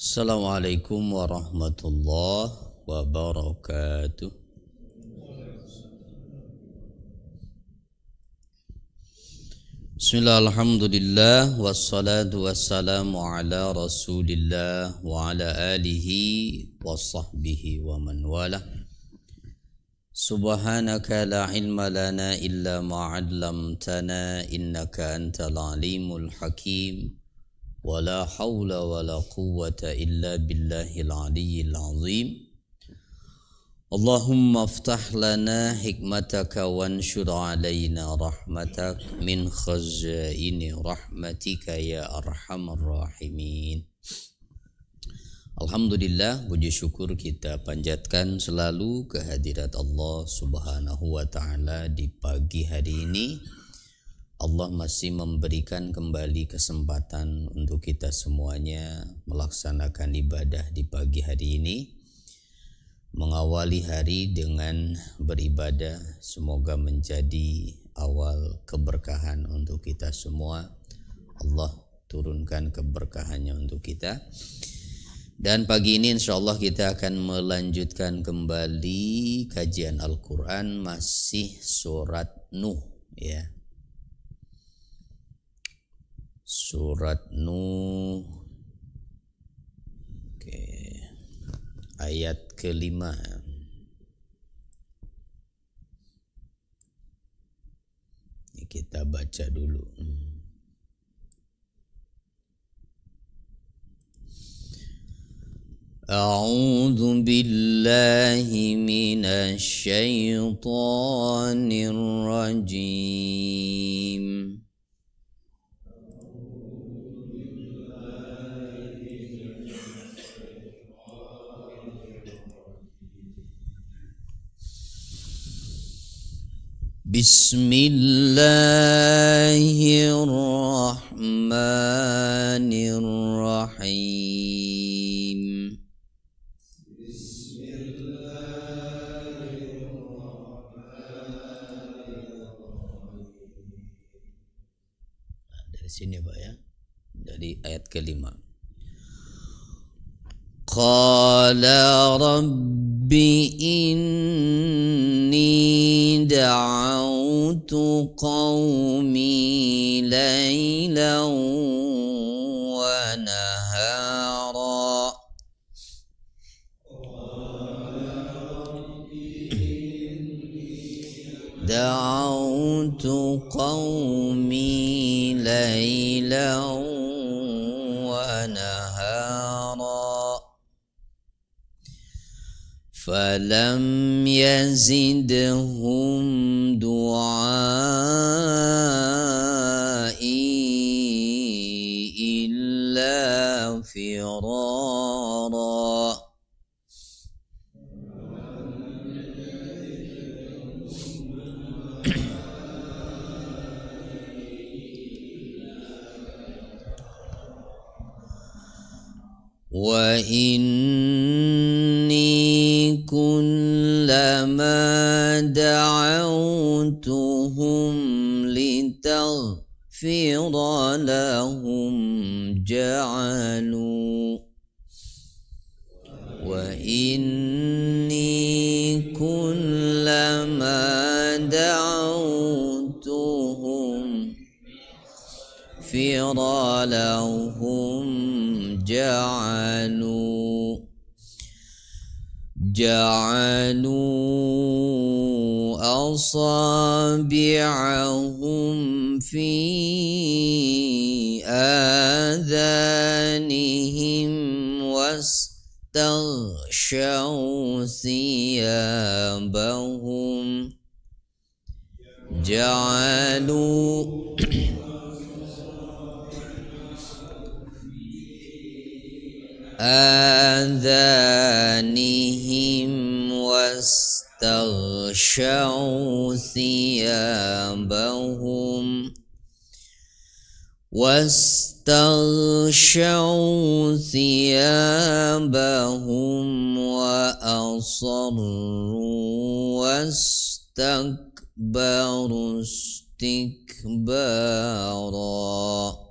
Assalamualaikum warahmatullahi wabarakatuh. Bismillah, alhamdulillah, wassalatu wassalamu ala rasulillah wa ala alihi wa sahbihi wa man wala Subhanaka la ilma lana illa ma'allamtana innaka antal alimul hakim ولا حول ولا قوة إلا بالله العلي العظيم اللهم افتح لنا حكمتك وانشر علينا رحمتك من خزائن رحمتك يا أرحم الراحمين Alhamdulillah puji syukur kita panjatkan selalu kehadirat Allah Subhanahu wa taala di pagi hari ini Allah masih memberikan kembali kesempatan untuk kita semuanya melaksanakan ibadah di pagi hari ini. Mengawali hari dengan beribadah semoga menjadi awal keberkahan untuk kita semua. Allah turunkan keberkahannya untuk kita. Dan pagi ini insya Allah kita akan melanjutkan kembali kajian Al-Quran masih surat Nuh ya surat Nuh Oke. ayat kelima Ini kita baca dulu أعوذ بالله من الشيطان الرجيم بسم الله الرحمن الرحيم بسم الله dari sini Pak ya dari ayat kelima qala rabbi جعلوا أصابعهم في آذانهم واستغشوا ثيابهم جعلوا آذانهم واستغشوا ثيابهم واستغشوا ثيابهم وأصروا واستكبروا استكبارا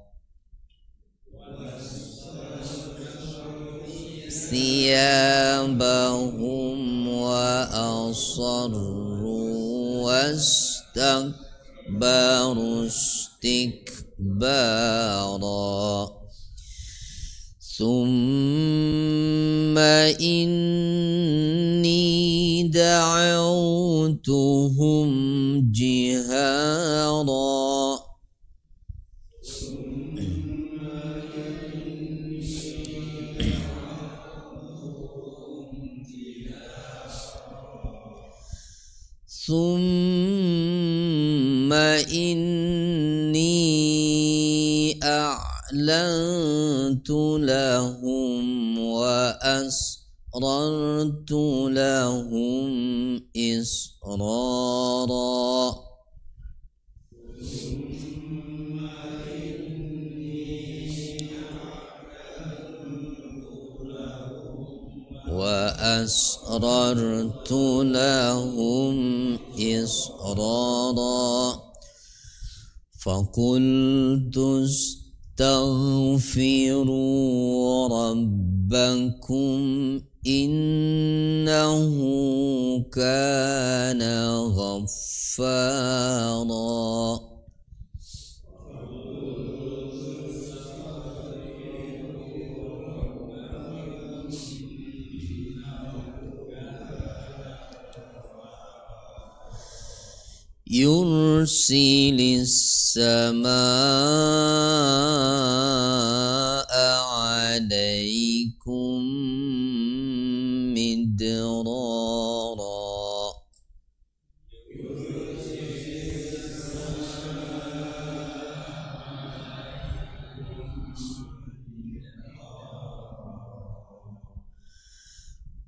ثيابهم وأصروا واستكبروا استكبارا ثم إني دعوتهم جهاراً ثم إني أعلنت لهم وأسررت لهم إسرارا وأسررت لهم إسرارا فقلت استغفروا ربكم إنه كان غفاراً يرسل السماء عليكم مدرارا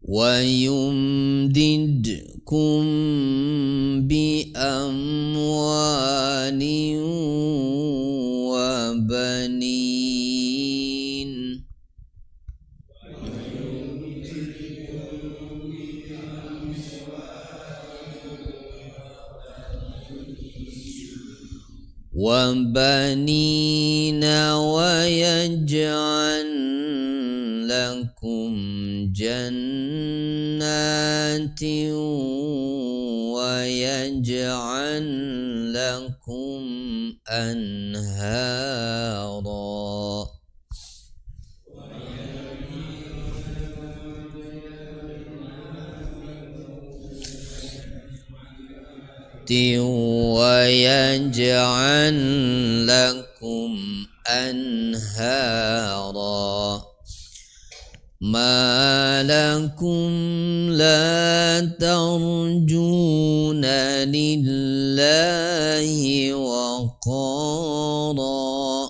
ويمدد يأتكم بأموال وبنين وبنين ويجعل لكم جنات ويجعل لكم أنهارا ويجعل لكم أنهارا ما لكم لا ترجون لله وقارا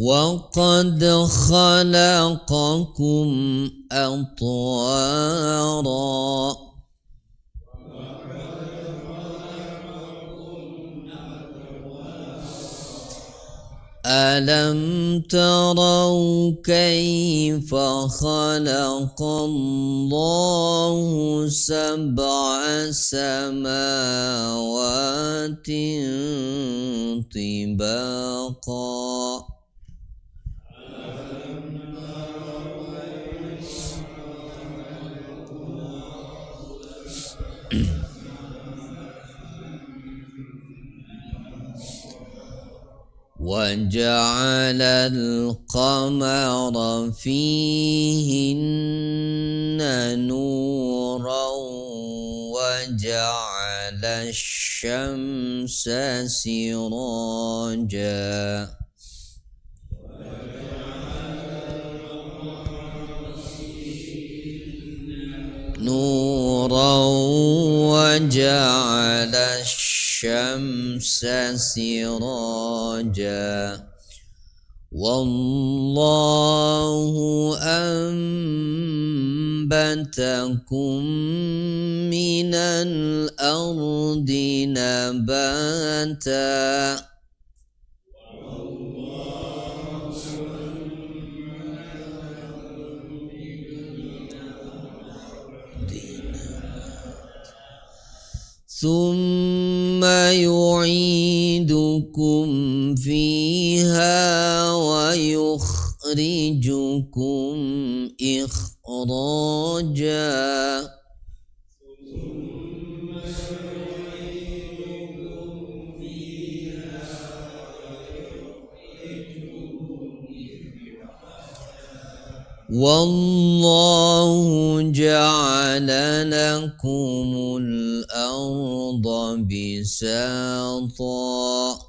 وقد خلقكم أطوارا ألم تروا كيف خلق الله سبع سماوات طباقا وجعل القمر فيهن نورا وجعل الشمس سراجا نورا وجعل الشمس الشمس سراجا والله أنبتكم من الأرض نباتا والله ثم يعيدكم فيها ويخرجكم إخراجاً والله جعل لكم الأرض بساطا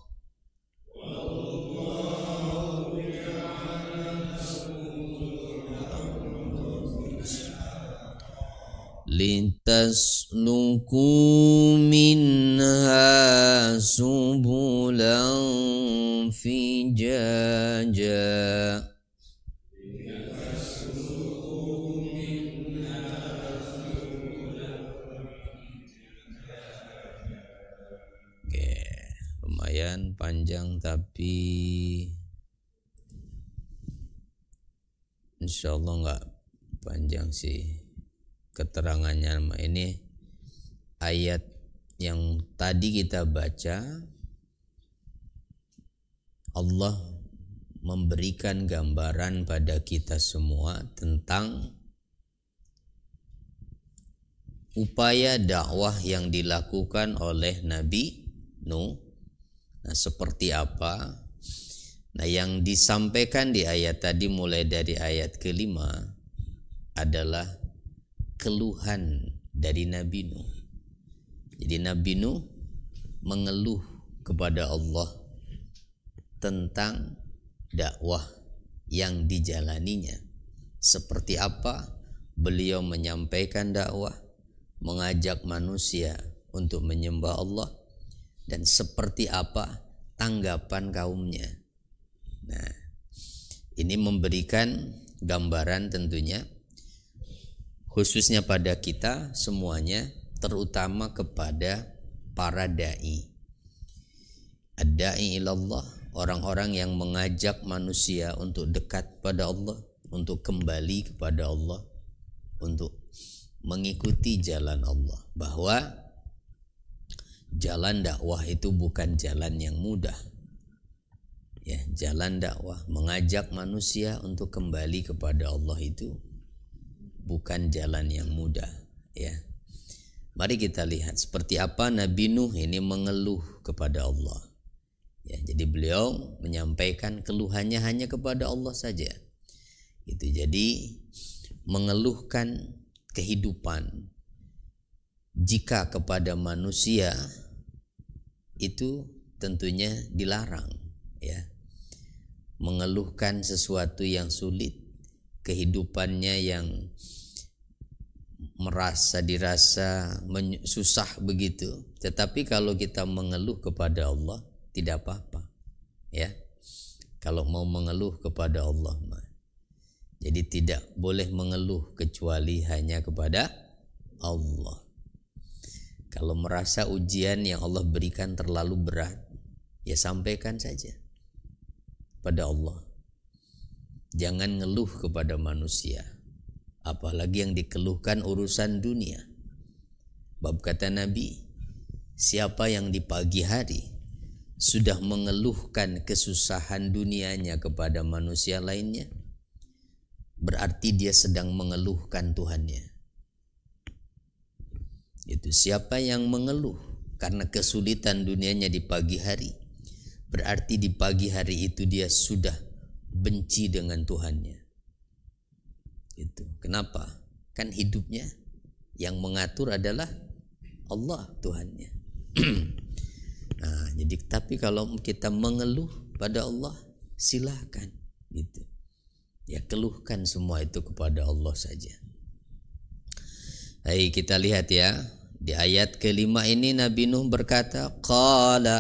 لتسلكوا منها سبلا فجاجا panjang tapi insya Allah nggak panjang sih keterangannya ini ayat yang tadi kita baca Allah memberikan gambaran pada kita semua tentang upaya dakwah yang dilakukan oleh Nabi Nuh Nah, seperti apa? Nah, yang disampaikan di ayat tadi mulai dari ayat kelima adalah keluhan dari Nabi Nuh. Jadi Nabi Nuh mengeluh kepada Allah tentang dakwah yang dijalaninya. Seperti apa beliau menyampaikan dakwah, mengajak manusia untuk menyembah Allah, dan seperti apa tanggapan kaumnya. Nah, ini memberikan gambaran tentunya khususnya pada kita semuanya terutama kepada para dai. Ad-da'i ilallah, orang-orang yang mengajak manusia untuk dekat pada Allah, untuk kembali kepada Allah, untuk mengikuti jalan Allah bahwa jalan dakwah itu bukan jalan yang mudah. Ya, jalan dakwah mengajak manusia untuk kembali kepada Allah itu bukan jalan yang mudah, ya. Mari kita lihat seperti apa Nabi Nuh ini mengeluh kepada Allah. Ya, jadi beliau menyampaikan keluhannya hanya kepada Allah saja. Itu jadi mengeluhkan kehidupan jika kepada manusia itu tentunya dilarang ya mengeluhkan sesuatu yang sulit kehidupannya yang merasa dirasa susah begitu tetapi kalau kita mengeluh kepada Allah tidak apa-apa ya kalau mau mengeluh kepada Allah mah jadi tidak boleh mengeluh kecuali hanya kepada Allah kalau merasa ujian yang Allah berikan terlalu berat, ya sampaikan saja pada Allah. Jangan ngeluh kepada manusia, apalagi yang dikeluhkan urusan dunia. Bab kata Nabi, siapa yang di pagi hari sudah mengeluhkan kesusahan dunianya kepada manusia lainnya, berarti dia sedang mengeluhkan Tuhannya. Itu siapa yang mengeluh karena kesulitan dunianya di pagi hari, berarti di pagi hari itu dia sudah benci dengan Tuhannya. Itu. Kenapa? Kan hidupnya yang mengatur adalah Allah Tuhannya. nah, jadi tapi kalau kita mengeluh pada Allah, silakan gitu. Ya keluhkan semua itu kepada Allah saja. Hai kita lihat ya di ayat kelima ini Nabi Nuh berkata qala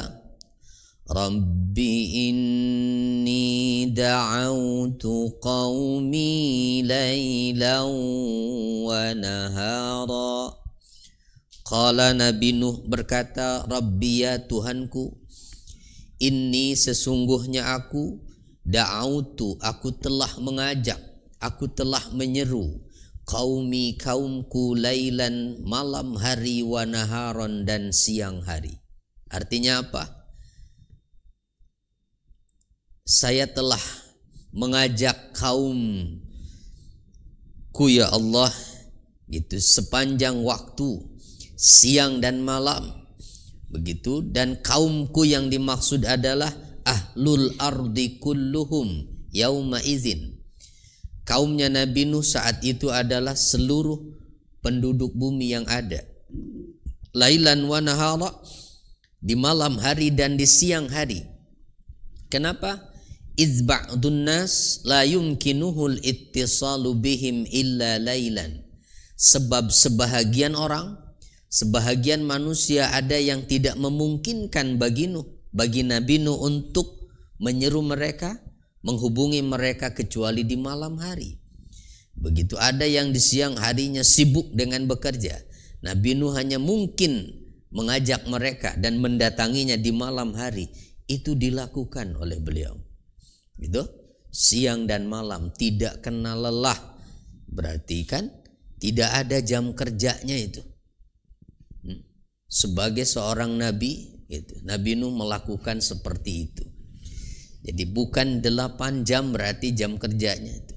Rabbi inni da'autu qawmi laylan wa nahara Qala Nabi Nuh berkata Rabbi ya Tuhanku Inni sesungguhnya aku Da'autu aku telah mengajak Aku telah menyeru kaumi kaumku lailan malam hari wa naharon dan siang hari. Artinya apa? Saya telah mengajak kaumku ya Allah itu sepanjang waktu siang dan malam begitu dan kaumku yang dimaksud adalah ahlul ardi kulluhum yauma izin kaumnya Nabi Nuh saat itu adalah seluruh penduduk bumi yang ada. Lailan wa nahara di malam hari dan di siang hari. Kenapa? Izba'dun nas la yumkinuhul ittisalu bihim illa lailan. Sebab sebahagian orang, sebahagian manusia ada yang tidak memungkinkan bagi Nuh, bagi Nabi Nuh untuk menyeru mereka menghubungi mereka kecuali di malam hari. Begitu ada yang di siang harinya sibuk dengan bekerja, Nabi Nuh hanya mungkin mengajak mereka dan mendatanginya di malam hari. Itu dilakukan oleh beliau. Gitu? Siang dan malam tidak kena lelah. Berarti kan tidak ada jam kerjanya itu. Hmm? Sebagai seorang nabi, gitu. Nabi Nuh melakukan seperti itu. Jadi bukan 8 jam berarti jam kerjanya itu.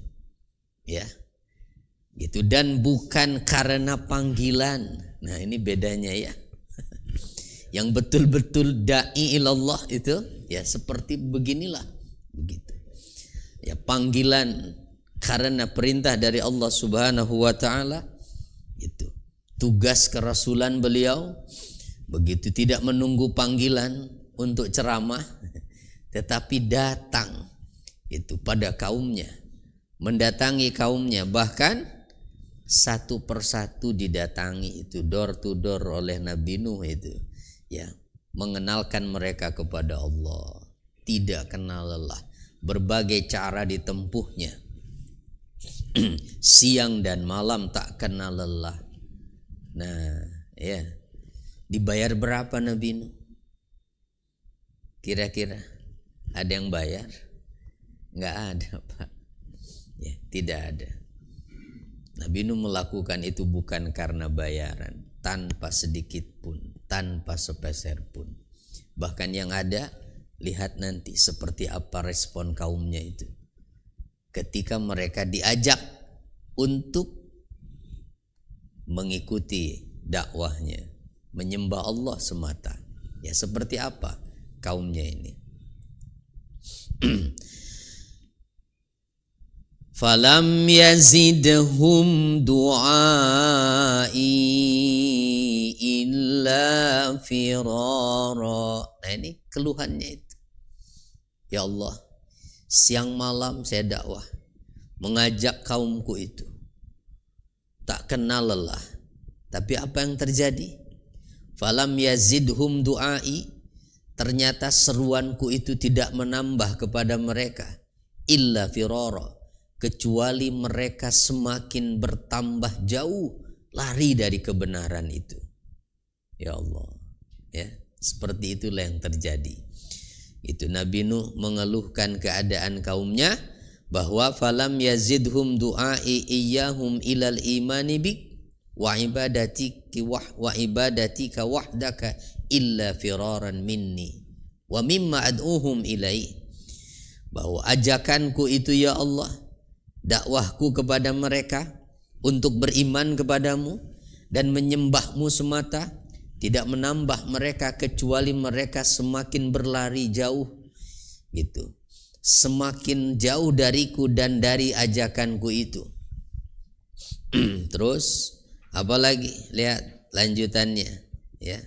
Ya. Gitu dan bukan karena panggilan. Nah, ini bedanya ya. Yang betul-betul dai ilallah itu ya seperti beginilah begitu. Ya panggilan karena perintah dari Allah Subhanahu wa taala itu tugas kerasulan beliau begitu tidak menunggu panggilan untuk ceramah tetapi datang itu pada kaumnya mendatangi kaumnya bahkan satu persatu didatangi itu door to door oleh Nabi Nuh itu ya mengenalkan mereka kepada Allah tidak kenal lelah berbagai cara ditempuhnya siang dan malam tak kenal lelah nah ya dibayar berapa Nabi Nuh kira-kira ada yang bayar? Enggak ada, Pak. Ya, tidak ada. Nabi Nuh melakukan itu bukan karena bayaran, tanpa sedikit pun, tanpa sepeser pun. Bahkan yang ada, lihat nanti seperti apa respon kaumnya itu. Ketika mereka diajak untuk mengikuti dakwahnya, menyembah Allah semata. Ya seperti apa kaumnya ini? falam yazidhum du'ai illa firara nah ini keluhannya itu ya Allah siang malam saya dakwah mengajak kaumku itu tak kenal lelah tapi apa yang terjadi falam yazidhum du'ai Ternyata seruanku itu tidak menambah kepada mereka illa firara kecuali mereka semakin bertambah jauh lari dari kebenaran itu. Ya Allah. Ya, seperti itulah yang terjadi. Itu Nabi Nuh mengeluhkan keadaan kaumnya bahwa falam yazidhum du'ai iyyahum ilal imani bik wa wa ibadatika wahdaka illa firaran minni wa mimma ad'uhum ilai bahwa ajakanku itu ya Allah dakwahku kepada mereka untuk beriman kepadamu dan menyembahmu semata tidak menambah mereka kecuali mereka semakin berlari jauh gitu semakin jauh dariku dan dari ajakanku itu. Terus apalagi lihat lanjutannya ya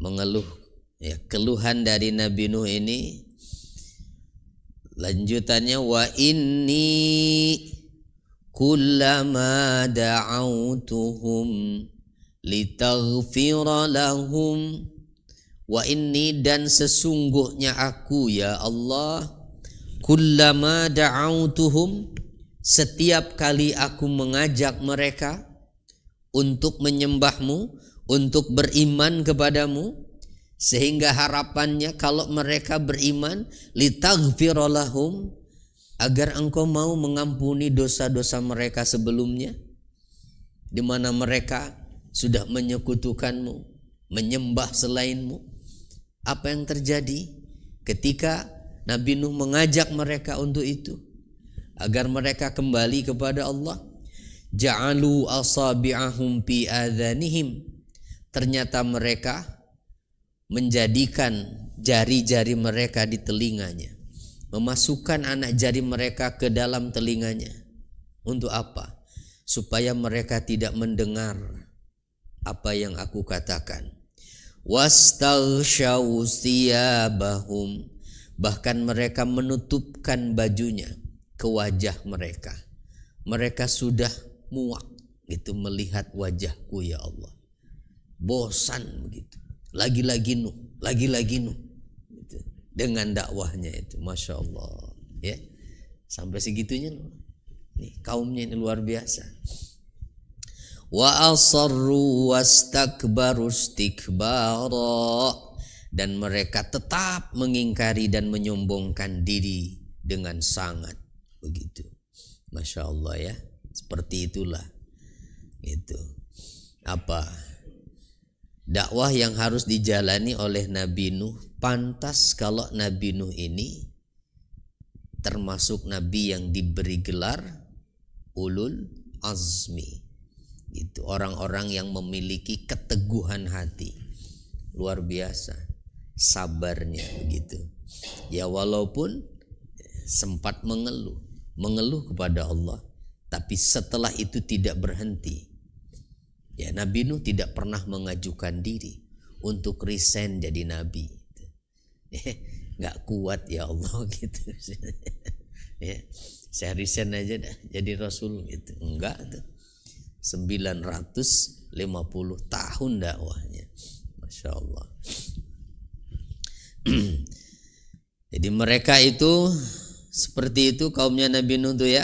mengeluh ya keluhan dari Nabi Nuh ini lanjutannya wa inni kullama da'autuhum litaghfira lahum wa inni dan sesungguhnya aku ya Allah kullama da'autuhum setiap kali aku mengajak mereka untuk menyembahmu untuk beriman kepadamu sehingga harapannya kalau mereka beriman litaghfirolahum agar engkau mau mengampuni dosa-dosa mereka sebelumnya di mana mereka sudah menyekutukanmu menyembah selainmu apa yang terjadi ketika Nabi Nuh mengajak mereka untuk itu agar mereka kembali kepada Allah ja'alu asabi'ahum fi adhanihim ternyata mereka menjadikan jari-jari mereka di telinganya memasukkan anak jari mereka ke dalam telinganya untuk apa supaya mereka tidak mendengar apa yang aku katakan bahkan mereka menutupkan bajunya ke wajah mereka mereka sudah muak gitu melihat wajahku ya Allah bosan begitu. Lagi-lagi Nuh, lagi-lagi Nuh. Gitu. Dengan dakwahnya itu, masya Allah. Ya, sampai segitunya Nih, kaumnya ini luar biasa. Wa asarru wastakbaru istikbara dan mereka tetap mengingkari dan menyombongkan diri dengan sangat begitu masya Allah ya seperti itulah itu apa dakwah yang harus dijalani oleh Nabi Nuh pantas kalau Nabi Nuh ini termasuk nabi yang diberi gelar ulul azmi itu orang-orang yang memiliki keteguhan hati luar biasa sabarnya begitu ya walaupun sempat mengeluh mengeluh kepada Allah tapi setelah itu tidak berhenti Ya, Nabi Nuh tidak pernah mengajukan diri untuk resign jadi nabi. Ya, nggak kuat ya Allah gitu. ya, saya resign aja dah jadi rasul gitu. Enggak tuh. 950 tahun dakwahnya. Masya Allah. jadi mereka itu seperti itu kaumnya Nabi Nuh tuh ya.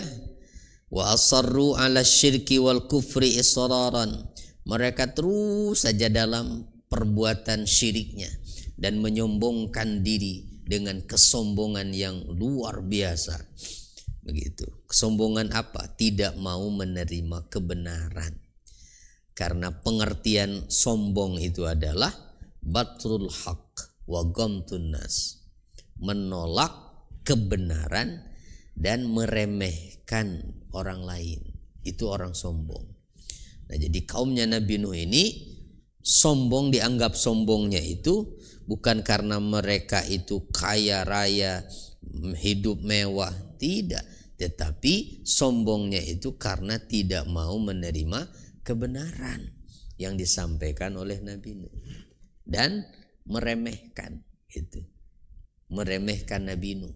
Wa asarru ala syirki wal kufri israran mereka terus saja dalam perbuatan syiriknya dan menyombongkan diri dengan kesombongan yang luar biasa. Begitu. Kesombongan apa? Tidak mau menerima kebenaran. Karena pengertian sombong itu adalah batrul haq wa nas. Menolak kebenaran dan meremehkan orang lain. Itu orang sombong. Nah, jadi kaumnya Nabi Nuh ini sombong dianggap sombongnya itu bukan karena mereka itu kaya raya, mm, hidup mewah, tidak, tetapi sombongnya itu karena tidak mau menerima kebenaran yang disampaikan oleh Nabi Nuh dan meremehkan itu meremehkan Nabi Nuh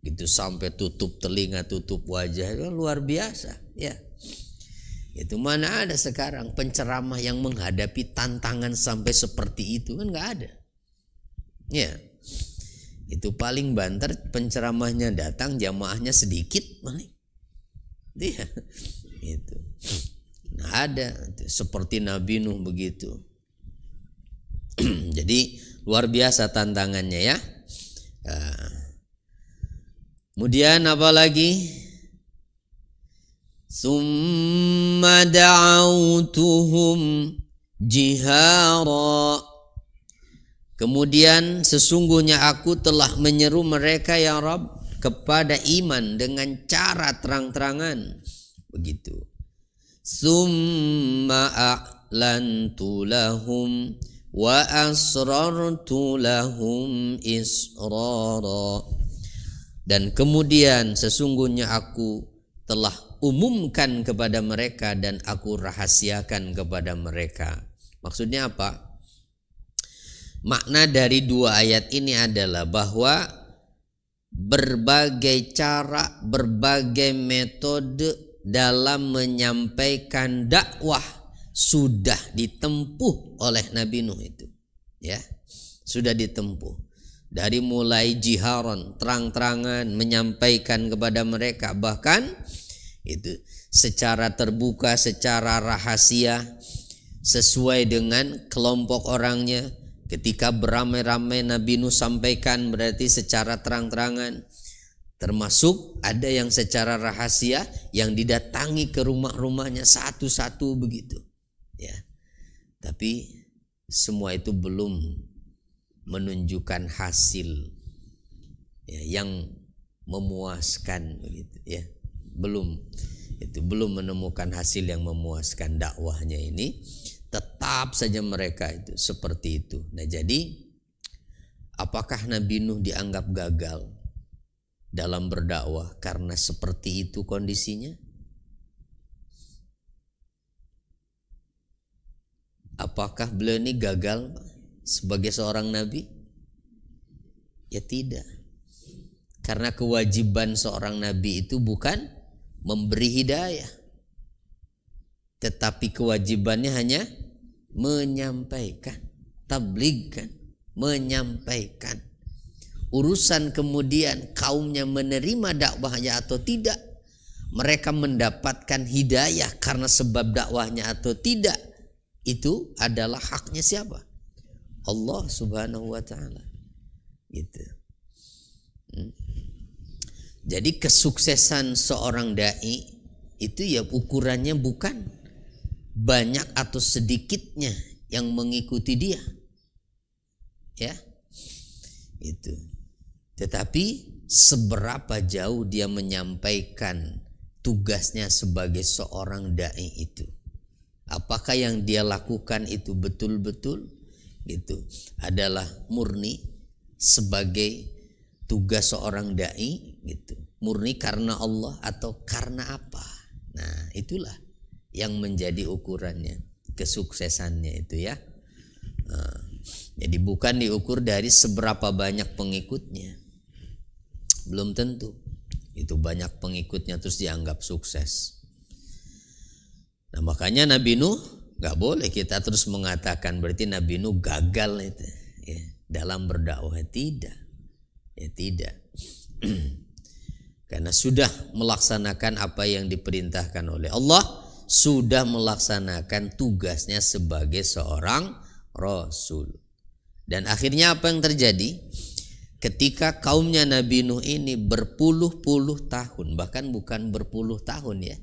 gitu sampai tutup telinga tutup wajah luar biasa ya itu mana ada sekarang penceramah yang menghadapi tantangan sampai seperti itu kan nggak ada. Ya. Itu paling banter penceramahnya datang jamaahnya sedikit paling. Dia itu. Nah, ada seperti Nabi Nuh begitu. Jadi luar biasa tantangannya ya. Nah. kemudian apa lagi? ثم دعوتهم جهارا Kemudian sesungguhnya aku telah menyeru mereka ya Rob kepada iman dengan cara terang-terangan begitu. Summa a'lantu lahum wa asrartu lahum israra. Dan kemudian sesungguhnya aku telah umumkan kepada mereka dan aku rahasiakan kepada mereka. Maksudnya apa? Makna dari dua ayat ini adalah bahwa berbagai cara, berbagai metode dalam menyampaikan dakwah sudah ditempuh oleh Nabi Nuh itu. Ya, sudah ditempuh dari mulai jiharon terang-terangan menyampaikan kepada mereka bahkan itu secara terbuka secara rahasia sesuai dengan kelompok orangnya ketika beramai-ramai Nabi Nuh sampaikan berarti secara terang-terangan termasuk ada yang secara rahasia yang didatangi ke rumah-rumahnya satu-satu begitu ya tapi semua itu belum menunjukkan hasil ya, yang memuaskan begitu ya belum itu belum menemukan hasil yang memuaskan dakwahnya ini tetap saja mereka itu seperti itu. Nah, jadi apakah Nabi Nuh dianggap gagal dalam berdakwah karena seperti itu kondisinya? Apakah beliau ini gagal sebagai seorang nabi? Ya tidak. Karena kewajiban seorang nabi itu bukan memberi hidayah. Tetapi kewajibannya hanya menyampaikan, tabligkan, menyampaikan. Urusan kemudian kaumnya menerima dakwahnya atau tidak, mereka mendapatkan hidayah karena sebab dakwahnya atau tidak, itu adalah haknya siapa? Allah Subhanahu wa taala. Gitu. Hmm. Jadi kesuksesan seorang dai itu ya ukurannya bukan banyak atau sedikitnya yang mengikuti dia. Ya. Itu. Tetapi seberapa jauh dia menyampaikan tugasnya sebagai seorang dai itu. Apakah yang dia lakukan itu betul-betul gitu adalah murni sebagai tugas seorang dai gitu murni karena Allah atau karena apa nah itulah yang menjadi ukurannya kesuksesannya itu ya nah, jadi bukan diukur dari seberapa banyak pengikutnya belum tentu itu banyak pengikutnya terus dianggap sukses nah makanya Nabi Nuh nggak boleh kita terus mengatakan berarti Nabi Nuh gagal itu ya, dalam berdakwah tidak Ya tidak. Karena sudah melaksanakan apa yang diperintahkan oleh Allah, sudah melaksanakan tugasnya sebagai seorang rasul. Dan akhirnya apa yang terjadi? Ketika kaumnya Nabi Nuh ini berpuluh-puluh tahun, bahkan bukan berpuluh tahun ya,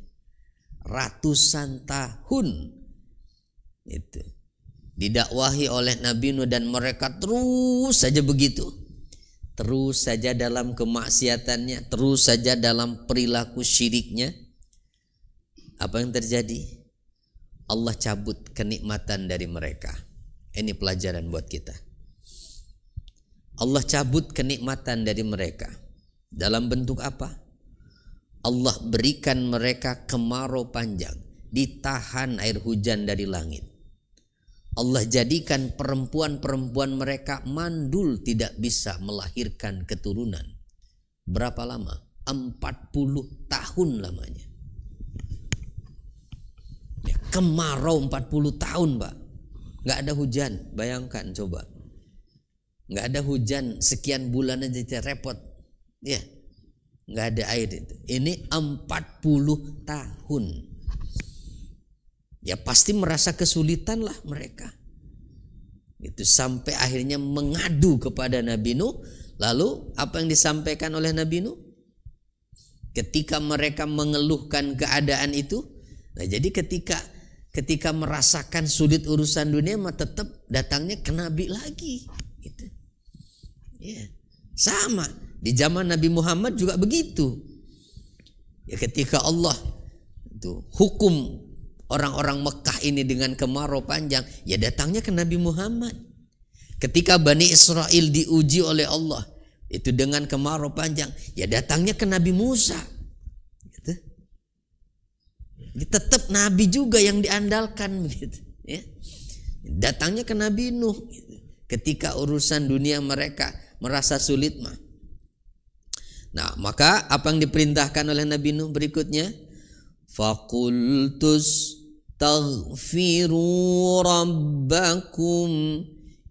ratusan tahun itu didakwahi oleh Nabi Nuh dan mereka terus saja begitu terus saja dalam kemaksiatannya, terus saja dalam perilaku syiriknya, apa yang terjadi? Allah cabut kenikmatan dari mereka. Ini pelajaran buat kita. Allah cabut kenikmatan dari mereka. Dalam bentuk apa? Allah berikan mereka kemarau panjang, ditahan air hujan dari langit. Allah jadikan perempuan-perempuan mereka mandul tidak bisa melahirkan keturunan. Berapa lama? 40 tahun lamanya. Ya, kemarau 40 tahun, Pak. Gak ada hujan, bayangkan coba. Gak ada hujan sekian bulan aja repot. Ya, gak ada air itu. Ini 40 tahun ya pasti merasa kesulitan lah mereka. Itu sampai akhirnya mengadu kepada Nabi Nuh. Lalu apa yang disampaikan oleh Nabi Nuh? Ketika mereka mengeluhkan keadaan itu, nah jadi ketika ketika merasakan sulit urusan dunia mah tetap datangnya ke Nabi lagi. Gitu. Ya. Sama di zaman Nabi Muhammad juga begitu. Ya ketika Allah itu hukum orang-orang Mekah ini dengan kemarau panjang ya datangnya ke Nabi Muhammad ketika Bani Israel diuji oleh Allah itu dengan kemarau panjang ya datangnya ke Nabi Musa gitu. tetap Nabi juga yang diandalkan gitu ya datangnya ke Nabi Nuh gitu. ketika urusan dunia mereka merasa sulit mah nah maka apa yang diperintahkan oleh Nabi Nuh berikutnya فقلت استغفروا ربكم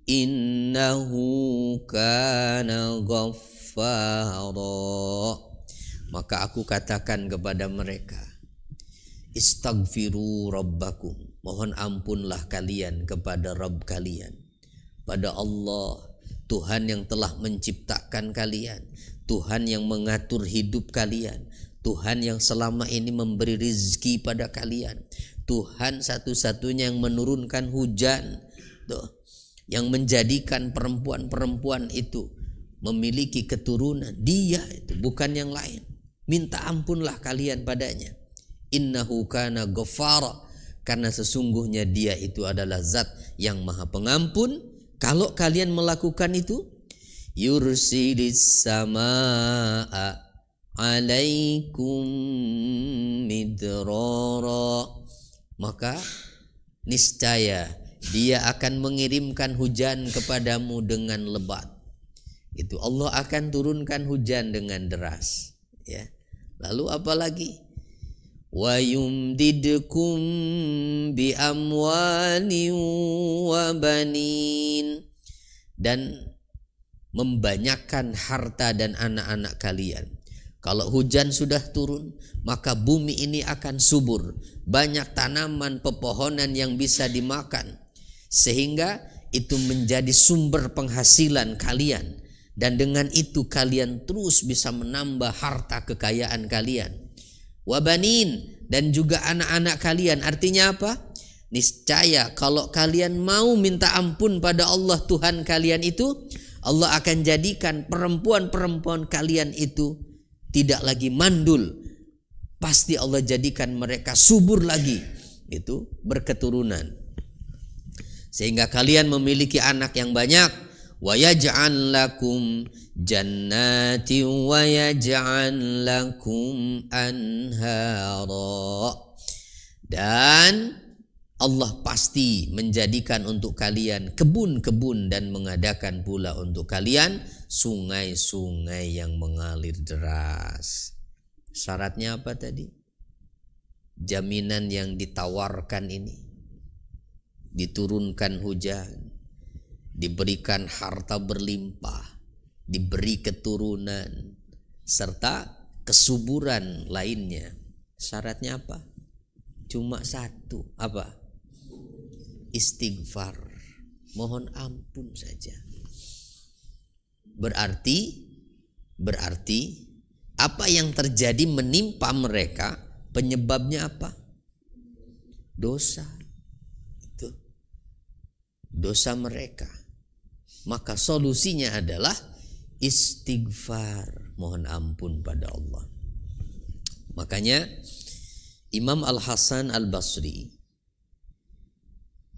إنه كان غفارا Maka aku katakan kepada mereka Istagfiru Rabbakum Mohon ampunlah kalian kepada Rabb kalian Pada Allah Tuhan yang telah menciptakan kalian Tuhan yang mengatur hidup kalian Tuhan yang selama ini memberi rezeki pada kalian. Tuhan satu-satunya yang menurunkan hujan. Tuh, yang menjadikan perempuan-perempuan itu memiliki keturunan. Dia itu bukan yang lain. Minta ampunlah kalian padanya. Innahu kana ghafara. Karena sesungguhnya dia itu adalah zat yang maha pengampun. Kalau kalian melakukan itu, yursilis sama'a alaikum midrara maka niscaya dia akan mengirimkan hujan kepadamu dengan lebat itu Allah akan turunkan hujan dengan deras ya lalu apalagi wa yumdidkum bi amwalin wa dan membanyakkan harta dan anak-anak kalian kalau hujan sudah turun, maka bumi ini akan subur. Banyak tanaman pepohonan yang bisa dimakan, sehingga itu menjadi sumber penghasilan kalian, dan dengan itu kalian terus bisa menambah harta kekayaan kalian. Wabanin dan juga anak-anak kalian, artinya apa? Niscaya, kalau kalian mau minta ampun pada Allah, Tuhan kalian itu, Allah akan jadikan perempuan-perempuan kalian itu tidak lagi mandul pasti Allah jadikan mereka subur lagi itu berketurunan sehingga kalian memiliki anak yang banyak wa yaj'al lakum jannati wa yaj'al lakum anhara dan Allah pasti menjadikan untuk kalian kebun-kebun dan mengadakan pula untuk kalian sungai-sungai yang mengalir deras. Syaratnya apa tadi? Jaminan yang ditawarkan ini. Diturunkan hujan, diberikan harta berlimpah, diberi keturunan, serta kesuburan lainnya. Syaratnya apa? Cuma satu, apa? Istighfar. Mohon ampun saja Berarti berarti apa yang terjadi menimpa mereka penyebabnya apa? Dosa. Itu. Dosa mereka. Maka solusinya adalah istighfar, mohon ampun pada Allah. Makanya Imam Al Hasan Al Basri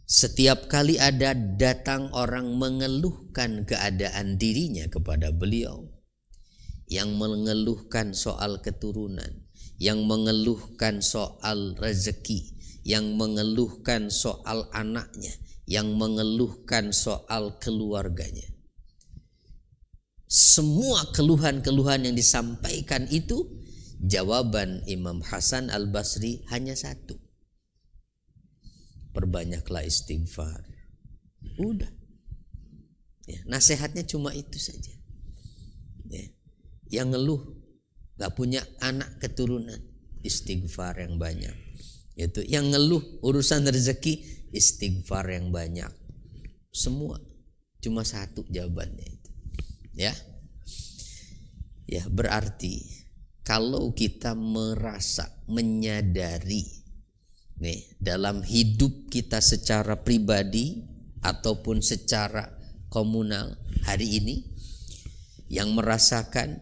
setiap kali ada datang orang mengeluhkan keadaan dirinya kepada beliau, yang mengeluhkan soal keturunan, yang mengeluhkan soal rezeki, yang mengeluhkan soal anaknya, yang mengeluhkan soal keluarganya. Semua keluhan-keluhan yang disampaikan itu, jawaban Imam Hasan Al-Basri hanya satu perbanyaklah istighfar udah ya, nasihatnya cuma itu saja ya. yang ngeluh gak punya anak keturunan istighfar yang banyak yaitu yang ngeluh urusan rezeki istighfar yang banyak semua cuma satu jawabannya itu ya ya berarti kalau kita merasa menyadari nih dalam hidup kita secara pribadi ataupun secara komunal hari ini yang merasakan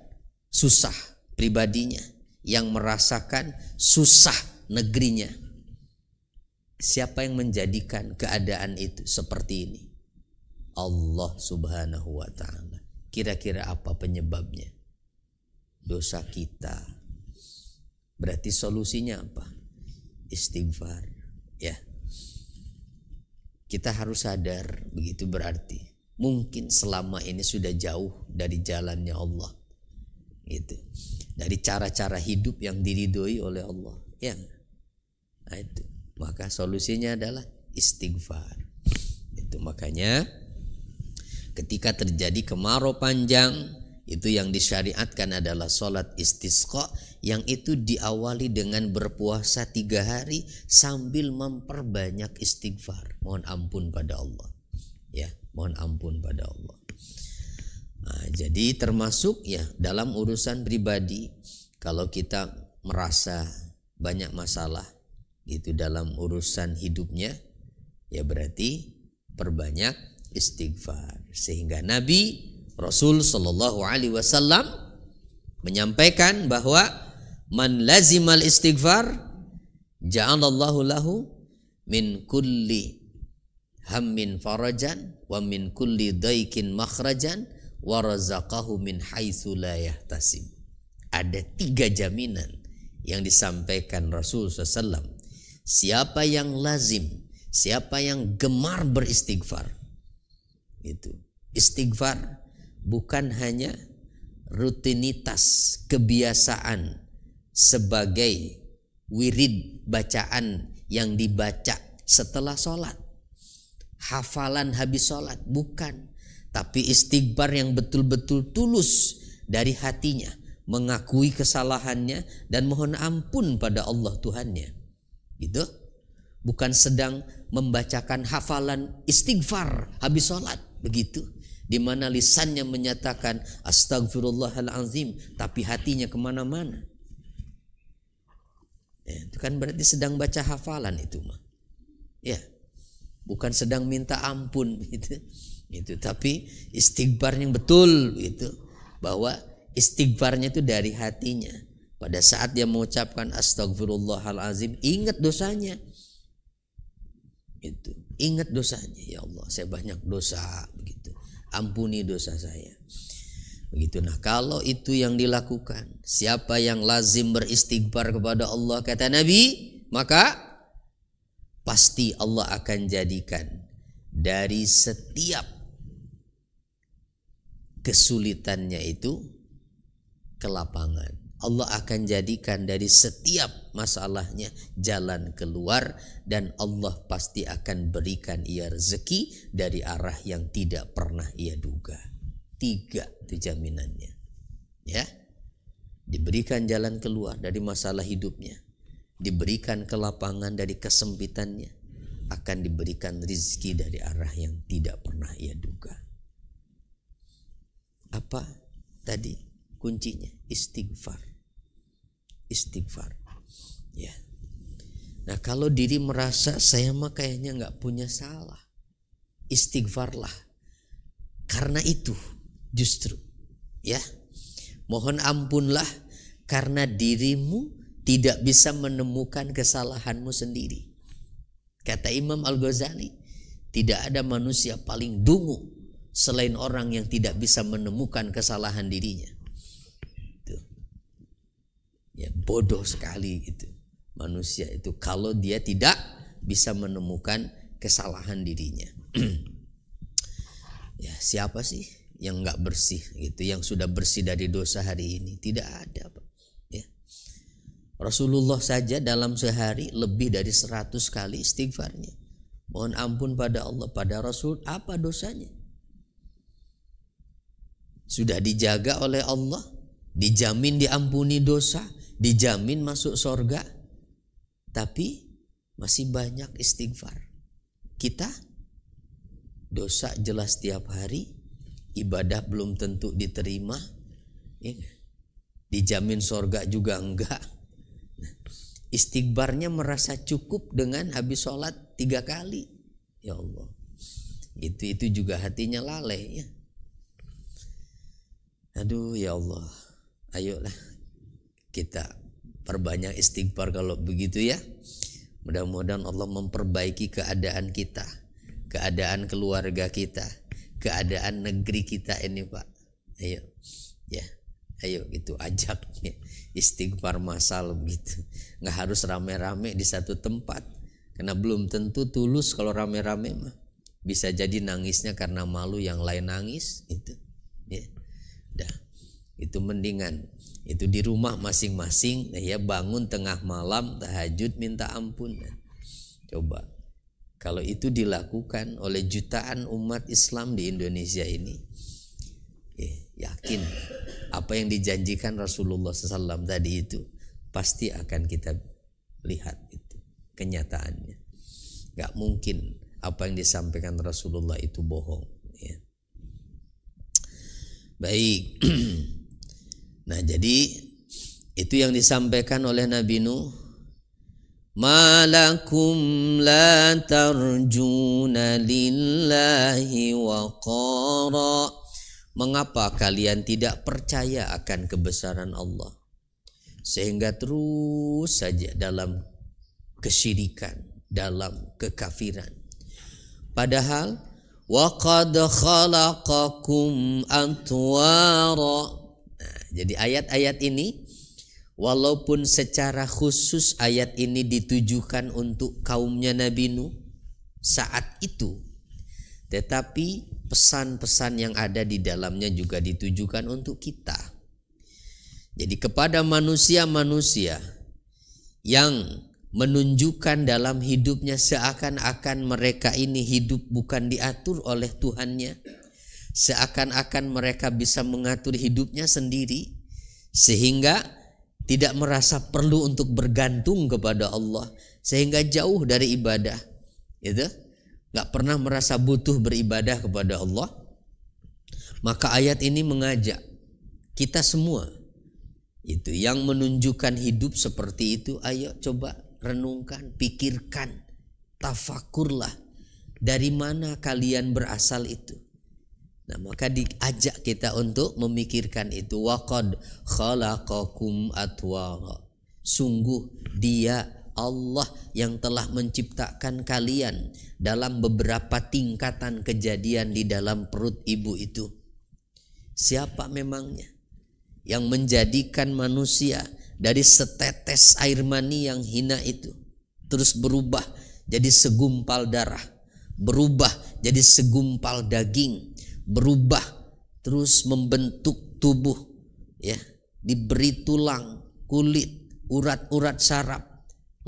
susah pribadinya, yang merasakan susah negerinya. Siapa yang menjadikan keadaan itu seperti ini? Allah Subhanahu wa taala. Kira-kira apa penyebabnya? Dosa kita. Berarti solusinya apa? istighfar ya kita harus sadar begitu berarti mungkin selama ini sudah jauh dari jalannya Allah gitu dari cara-cara hidup yang diridhoi oleh Allah ya nah, itu maka solusinya adalah istighfar itu makanya ketika terjadi kemarau panjang itu yang disyariatkan adalah sholat istisqa yang itu diawali dengan berpuasa tiga hari sambil memperbanyak istighfar. Mohon ampun pada Allah. Ya, mohon ampun pada Allah. Nah, jadi termasuk ya dalam urusan pribadi kalau kita merasa banyak masalah itu dalam urusan hidupnya ya berarti perbanyak istighfar sehingga Nabi Rasul Shallallahu Alaihi Wasallam menyampaikan bahwa man lazimal istighfar ja'alallahu lahu min kulli hammin farajan wa min kulli daikin makhrajan wa razaqahu min haitsu la yahtasib. Ada tiga jaminan yang disampaikan Rasul SAW. Siapa yang lazim, siapa yang gemar beristighfar. Itu. Istighfar bukan hanya rutinitas kebiasaan sebagai wirid bacaan yang dibaca setelah sholat hafalan habis sholat bukan tapi istighfar yang betul-betul tulus dari hatinya mengakui kesalahannya dan mohon ampun pada Allah Tuhannya gitu bukan sedang membacakan hafalan istighfar habis sholat begitu di mana lisannya menyatakan astagfirullahalazim tapi hatinya kemana-mana ya, itu kan berarti sedang baca hafalan itu mah ya bukan sedang minta ampun gitu itu tapi istighfar yang betul itu, bahwa istighfarnya itu dari hatinya pada saat dia mengucapkan astagfirullahalazim ingat dosanya itu ingat dosanya ya Allah saya banyak dosa ampuni dosa saya begitu nah kalau itu yang dilakukan siapa yang lazim beristighfar kepada Allah kata Nabi maka pasti Allah akan jadikan dari setiap kesulitannya itu kelapangan Allah akan jadikan dari setiap masalahnya jalan keluar dan Allah pasti akan berikan ia rezeki dari arah yang tidak pernah ia duga. Tiga itu jaminannya. Ya. Diberikan jalan keluar dari masalah hidupnya. Diberikan kelapangan dari kesempitannya. Akan diberikan rizki dari arah yang tidak pernah ia duga. Apa tadi kuncinya? Istighfar istighfar. Ya. Nah kalau diri merasa saya mah kayaknya nggak punya salah, istighfarlah. Karena itu justru ya mohon ampunlah karena dirimu tidak bisa menemukan kesalahanmu sendiri. Kata Imam Al-Ghazali, tidak ada manusia paling dungu selain orang yang tidak bisa menemukan kesalahan dirinya. Ya, bodoh sekali gitu. Manusia itu kalau dia tidak bisa menemukan kesalahan dirinya. ya, siapa sih yang nggak bersih gitu, yang sudah bersih dari dosa hari ini? Tidak ada, Pak. Ya. Rasulullah saja dalam sehari lebih dari seratus kali istighfarnya. Mohon ampun pada Allah, pada Rasul, apa dosanya? Sudah dijaga oleh Allah, dijamin diampuni dosa, dijamin masuk sorga tapi masih banyak istighfar kita dosa jelas tiap hari ibadah belum tentu diterima ya, dijamin sorga juga enggak Istighfarnya merasa cukup dengan habis sholat tiga kali ya Allah itu itu juga hatinya lalai ya aduh ya Allah ayolah kita perbanyak istighfar kalau begitu ya. Mudah-mudahan Allah memperbaiki keadaan kita, keadaan keluarga kita, keadaan negeri kita ini, Pak. Ayo. Ya. Ayo itu ajak ya. istighfar masal begitu. Nggak harus rame-rame di satu tempat. Karena belum tentu tulus kalau rame-rame mah. Bisa jadi nangisnya karena malu yang lain nangis itu. Ya. Dah. Itu mendingan itu di rumah masing-masing nah, ya bangun tengah malam tahajud minta ampun nah, coba kalau itu dilakukan oleh jutaan umat Islam di Indonesia ini ya, yakin apa yang dijanjikan Rasulullah SAW tadi itu pasti akan kita lihat itu kenyataannya nggak mungkin apa yang disampaikan Rasulullah itu bohong ya. baik Nah, jadi itu yang disampaikan oleh Nabi Nuh. Malakum la tarjuna lillahi waqara. Mengapa kalian tidak percaya akan kebesaran Allah? Sehingga terus saja dalam kesyirikan, dalam kekafiran. Padahal waqad khalaqakum antwara jadi ayat-ayat ini walaupun secara khusus ayat ini ditujukan untuk kaumnya Nabi Nuh saat itu tetapi pesan-pesan yang ada di dalamnya juga ditujukan untuk kita. Jadi kepada manusia-manusia yang menunjukkan dalam hidupnya seakan-akan mereka ini hidup bukan diatur oleh Tuhannya seakan-akan mereka bisa mengatur hidupnya sendiri sehingga tidak merasa perlu untuk bergantung kepada Allah sehingga jauh dari ibadah itu nggak pernah merasa butuh beribadah kepada Allah maka ayat ini mengajak kita semua itu yang menunjukkan hidup seperti itu ayo coba renungkan pikirkan tafakurlah dari mana kalian berasal itu Nah, maka diajak kita untuk memikirkan itu waqad khalaqakum atwara. Sungguh dia Allah yang telah menciptakan kalian dalam beberapa tingkatan kejadian di dalam perut ibu itu. Siapa memangnya yang menjadikan manusia dari setetes air mani yang hina itu terus berubah jadi segumpal darah, berubah jadi segumpal daging, berubah terus membentuk tubuh ya diberi tulang kulit urat-urat saraf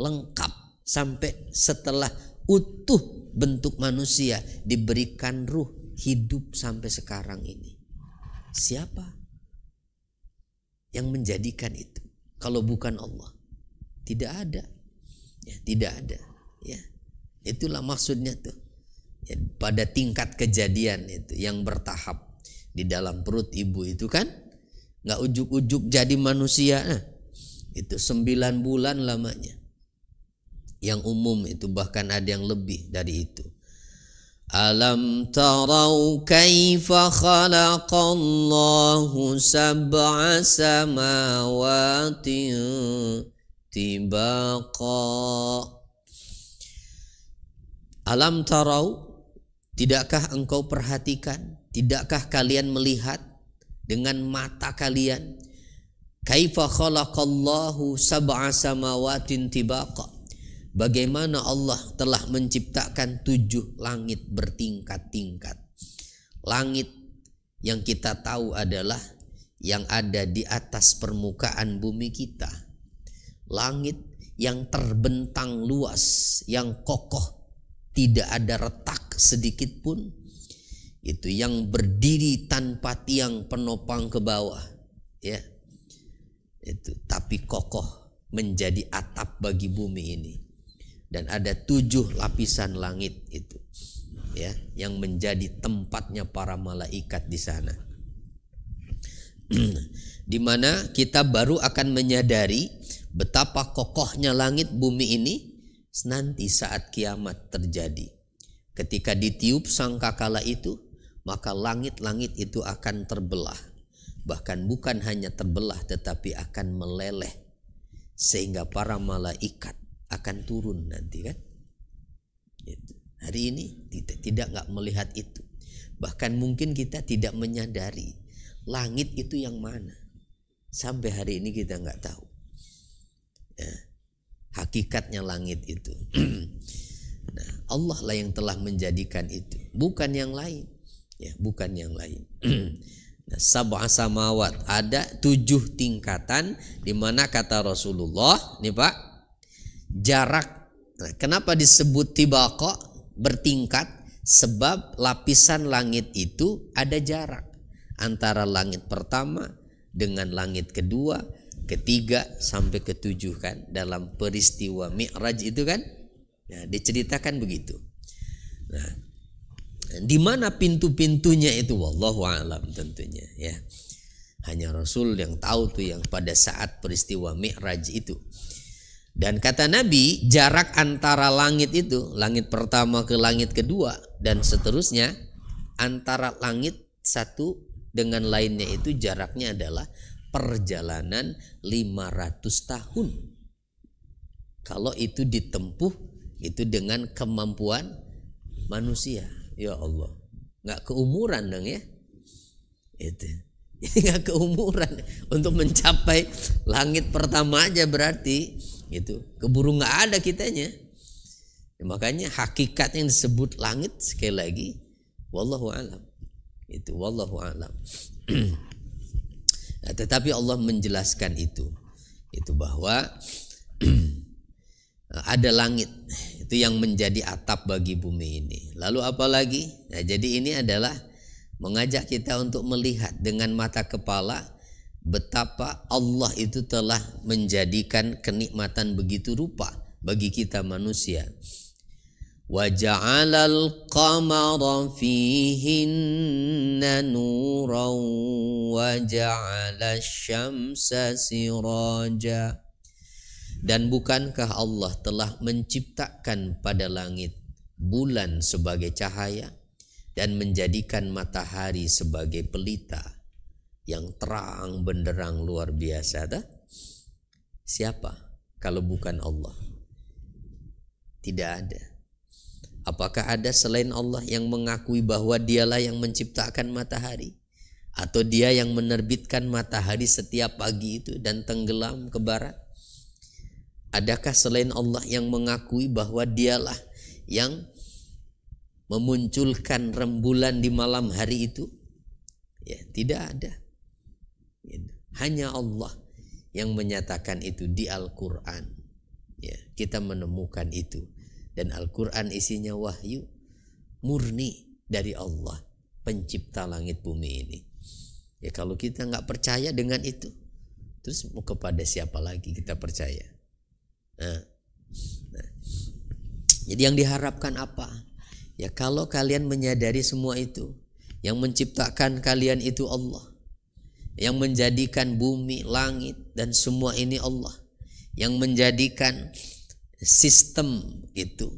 lengkap sampai setelah utuh bentuk manusia diberikan ruh hidup sampai sekarang ini siapa yang menjadikan itu kalau bukan Allah tidak ada ya, tidak ada ya itulah maksudnya tuh pada tingkat kejadian itu yang bertahap di dalam perut ibu itu kan nggak ujuk-ujuk jadi manusia nah, itu sembilan bulan lamanya yang umum itu bahkan ada yang lebih dari itu Alam tarau kaifa khalaqallahu sab'a samawati tibaqa Alam tarau Tidakkah engkau perhatikan? Tidakkah kalian melihat dengan mata kalian? Kaifa khalaqallahu sab'a samawatin tibaqa. Bagaimana Allah telah menciptakan tujuh langit bertingkat-tingkat. Langit yang kita tahu adalah yang ada di atas permukaan bumi kita. Langit yang terbentang luas, yang kokoh, tidak ada retak sedikit pun itu yang berdiri tanpa tiang penopang ke bawah ya itu tapi kokoh menjadi atap bagi bumi ini dan ada tujuh lapisan langit itu ya yang menjadi tempatnya para malaikat di sana di mana kita baru akan menyadari betapa kokohnya langit bumi ini nanti saat kiamat terjadi Ketika ditiup sangkakala itu, maka langit-langit itu akan terbelah. Bahkan bukan hanya terbelah tetapi akan meleleh. Sehingga para malaikat akan turun nanti kan. Itu. Hari ini tidak tidak nggak melihat itu. Bahkan mungkin kita tidak menyadari langit itu yang mana. Sampai hari ini kita nggak tahu. Ya. Hakikatnya langit itu. Nah, Allah lah yang telah menjadikan itu, bukan yang lain. Ya, bukan yang lain. nah, sabah samawat ada tujuh tingkatan di mana kata Rasulullah, nih Pak, jarak. Nah, kenapa disebut tiba kok bertingkat? Sebab lapisan langit itu ada jarak antara langit pertama dengan langit kedua, ketiga sampai ketujuh kan dalam peristiwa Mi'raj itu kan Ya, diceritakan begitu. Nah, di mana pintu-pintunya itu wallahu alam tentunya ya. Hanya Rasul yang tahu tuh yang pada saat peristiwa Mi'raj itu. Dan kata Nabi, jarak antara langit itu, langit pertama ke langit kedua dan seterusnya, antara langit satu dengan lainnya itu jaraknya adalah perjalanan 500 tahun. Kalau itu ditempuh itu dengan kemampuan manusia ya Allah nggak keumuran dong ya itu nggak keumuran untuk mencapai langit pertama aja berarti itu keburu nggak ada kitanya ya, makanya hakikat yang disebut langit sekali lagi wallahu alam itu wallahu alam nah, tetapi Allah menjelaskan itu itu bahwa Eh, ada langit itu yang menjadi atap bagi bumi ini. Lalu apa lagi? Nah, jadi ini adalah mengajak kita untuk melihat dengan mata kepala betapa Allah itu telah menjadikan kenikmatan begitu rupa bagi kita manusia. Wa ja'alal qamara fihinna nuran wa ja'alasy syamsa siraja. Dan bukankah Allah telah menciptakan pada langit bulan sebagai cahaya dan menjadikan matahari sebagai pelita yang terang benderang luar biasa dah? Siapa kalau bukan Allah? Tidak ada. Apakah ada selain Allah yang mengakui bahwa dialah yang menciptakan matahari? Atau dia yang menerbitkan matahari setiap pagi itu dan tenggelam ke barat? Adakah selain Allah yang mengakui bahwa dialah yang memunculkan rembulan di malam hari itu? Ya, tidak ada. Ya, hanya Allah yang menyatakan itu di Al-Qur'an. Ya, kita menemukan itu dan Al-Qur'an isinya wahyu murni dari Allah, pencipta langit bumi ini. Ya kalau kita nggak percaya dengan itu, terus mau kepada siapa lagi kita percaya? Eh. Nah. Jadi yang diharapkan apa? Ya kalau kalian menyadari semua itu, yang menciptakan kalian itu Allah. Yang menjadikan bumi, langit dan semua ini Allah. Yang menjadikan sistem itu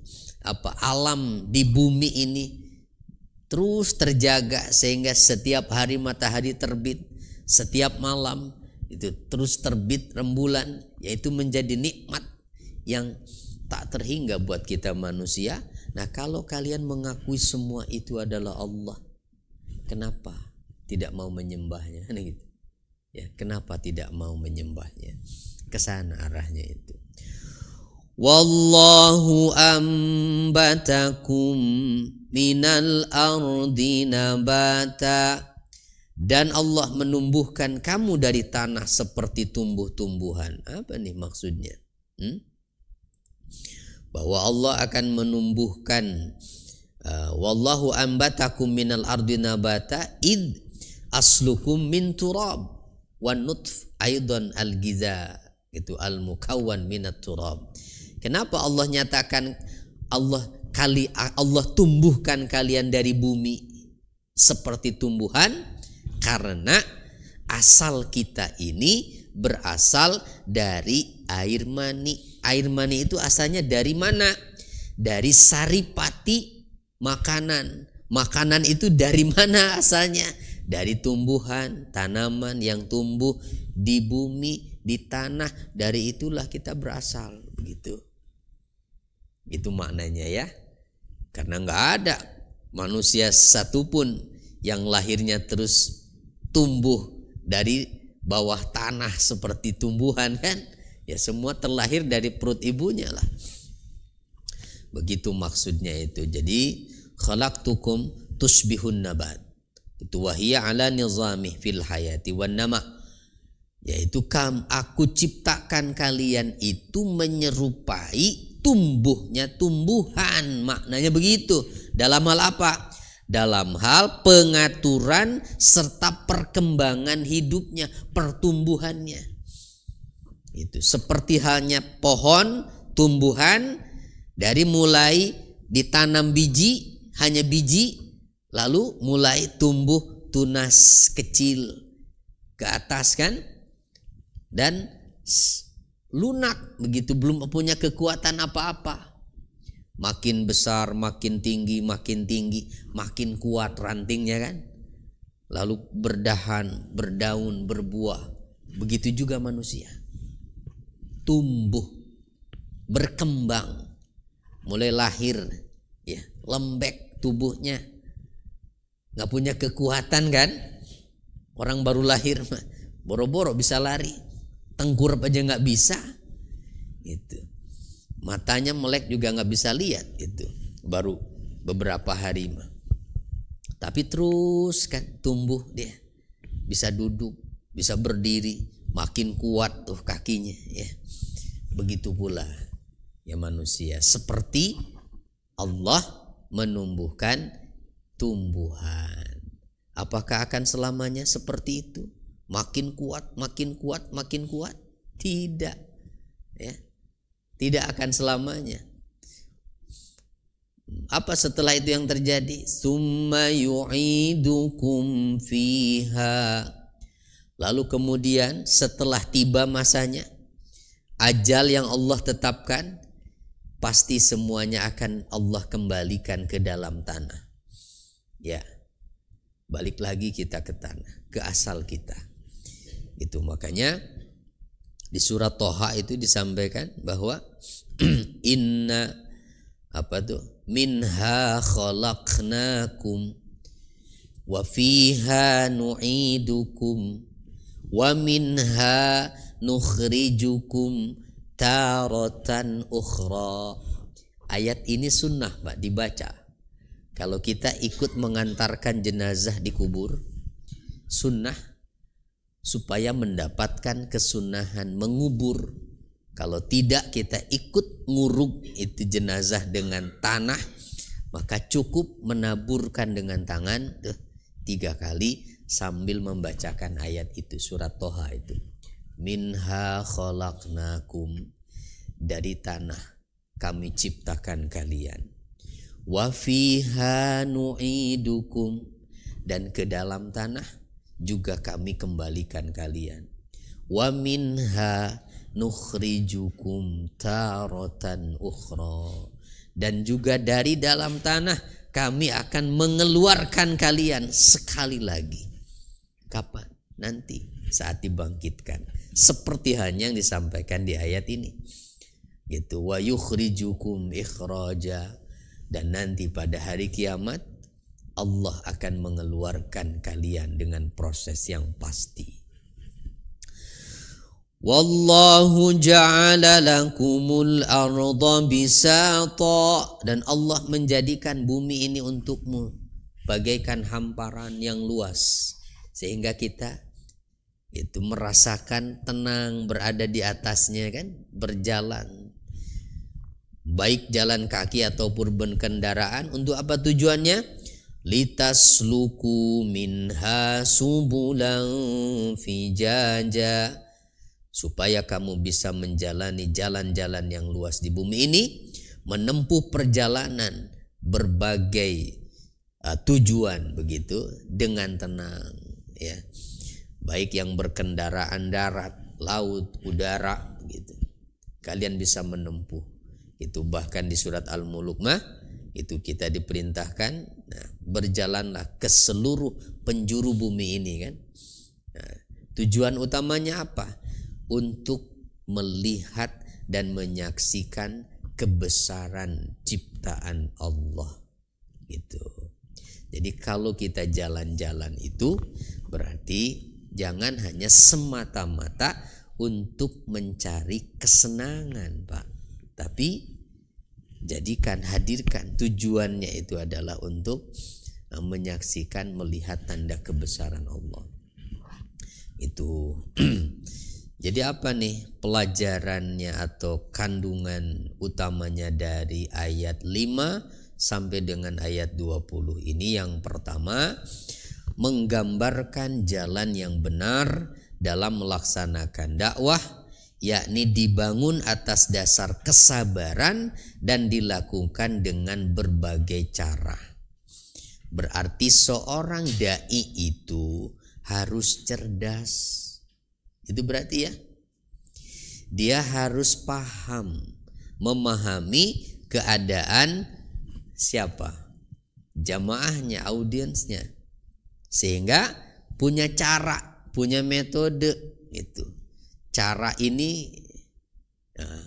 apa alam di bumi ini terus terjaga sehingga setiap hari matahari terbit, setiap malam itu terus terbit rembulan yaitu menjadi nikmat yang tak terhingga buat kita manusia. Nah, kalau kalian mengakui semua itu adalah Allah, kenapa tidak mau menyembahnya? Gitu. Ya, kenapa tidak mau menyembahnya? Ke arahnya itu. Wallahu ambatakum minal ardi nabata dan Allah menumbuhkan kamu dari tanah seperti tumbuh-tumbuhan. Apa nih maksudnya? Hmm? bahwa Allah akan menumbuhkan eh, wallahu ambatakum minal ardi nabata id aslukum min turab wa nutf aidan al giza itu al mukawwan minat turab kenapa Allah nyatakan Allah kali Allah tumbuhkan kalian dari bumi seperti tumbuhan karena asal kita ini berasal dari air mani air mani itu asalnya dari mana? Dari saripati makanan. Makanan itu dari mana asalnya? Dari tumbuhan, tanaman yang tumbuh di bumi, di tanah. Dari itulah kita berasal, begitu. Itu maknanya ya. Karena nggak ada manusia satupun yang lahirnya terus tumbuh dari bawah tanah seperti tumbuhan kan Ya semua terlahir dari perut ibunya lah. Begitu maksudnya itu. Jadi khalaqtukum tusbihun nabat. Itu wahia ala nizamih fil hayati wan nama. Yaitu kam aku ciptakan kalian itu menyerupai tumbuhnya tumbuhan. Maknanya begitu. Dalam hal apa? dalam hal pengaturan serta perkembangan hidupnya, pertumbuhannya. Itu seperti halnya pohon tumbuhan dari mulai ditanam biji hanya biji lalu mulai tumbuh tunas kecil ke atas kan dan lunak begitu belum punya kekuatan apa-apa makin besar, makin tinggi, makin tinggi, makin kuat rantingnya kan. Lalu berdahan, berdaun, berbuah. Begitu juga manusia tumbuh, berkembang, mulai lahir, ya, lembek tubuhnya, nggak punya kekuatan kan? Orang baru lahir, boro-boro bisa lari, tengkurap aja nggak bisa, itu matanya melek juga nggak bisa lihat itu baru beberapa hari mah tapi terus kan tumbuh dia bisa duduk bisa berdiri makin kuat tuh kakinya ya begitu pula ya manusia seperti Allah menumbuhkan tumbuhan. Apakah akan selamanya seperti itu? Makin kuat, makin kuat, makin kuat? Tidak. Ya. Tidak akan selamanya. Apa setelah itu yang terjadi? Summa yu'idukum fiha. Lalu kemudian setelah tiba masanya ajal yang Allah tetapkan pasti semuanya akan Allah kembalikan ke dalam tanah. Ya. Balik lagi kita ke tanah, ke asal kita. Itu makanya di surat Toha itu disampaikan bahwa inna apa tuh minha khalaqnakum wa fiha nu'idukum wa minha nukhrijukum tarotan ukhra ayat ini sunnah pak dibaca kalau kita ikut mengantarkan jenazah di kubur sunnah supaya mendapatkan kesunahan mengubur kalau tidak kita ikut nguruk itu jenazah dengan tanah maka cukup menaburkan dengan tangan tuh, eh, tiga kali sambil membacakan ayat itu surat toha itu minha khalaqnakum dari tanah kami ciptakan kalian wa fiha nu'idukum dan ke dalam tanah juga kami kembalikan kalian wa minha nukhrijukum taratan ukhra dan juga dari dalam tanah kami akan mengeluarkan kalian sekali lagi kapan nanti saat dibangkitkan seperti hanya yang disampaikan di ayat ini gitu wa yukhrijukum ikhraja dan nanti pada hari kiamat Allah akan mengeluarkan kalian dengan proses yang pasti Wallahu ja'ala lakumul arda bisata dan Allah menjadikan bumi ini untukmu bagaikan hamparan yang luas sehingga kita itu merasakan tenang berada di atasnya kan berjalan baik jalan kaki ataupun berkendaraan untuk apa tujuannya luku minha subulan fijaja supaya kamu bisa menjalani jalan-jalan yang luas di bumi ini menempuh perjalanan berbagai uh, tujuan begitu dengan tenang ya baik yang berkendaraan darat, laut, udara gitu. Kalian bisa menempuh. Itu bahkan di surat Al-Muluk mah itu kita diperintahkan nah, berjalanlah ke seluruh penjuru bumi ini kan. Nah, tujuan utamanya apa? Untuk melihat dan menyaksikan kebesaran ciptaan Allah gitu. Jadi kalau kita jalan-jalan itu berarti Jangan hanya semata-mata untuk mencari kesenangan, Pak. Tapi jadikan hadirkan tujuannya itu adalah untuk eh, menyaksikan melihat tanda kebesaran Allah. Itu. Jadi apa nih pelajarannya atau kandungan utamanya dari ayat 5 sampai dengan ayat 20 ini yang pertama menggambarkan jalan yang benar dalam melaksanakan dakwah yakni dibangun atas dasar kesabaran dan dilakukan dengan berbagai cara. Berarti seorang dai itu harus cerdas. Itu berarti ya. Dia harus paham, memahami keadaan siapa? Jamaahnya, audiensnya. Sehingga punya cara, punya metode itu Cara ini nah,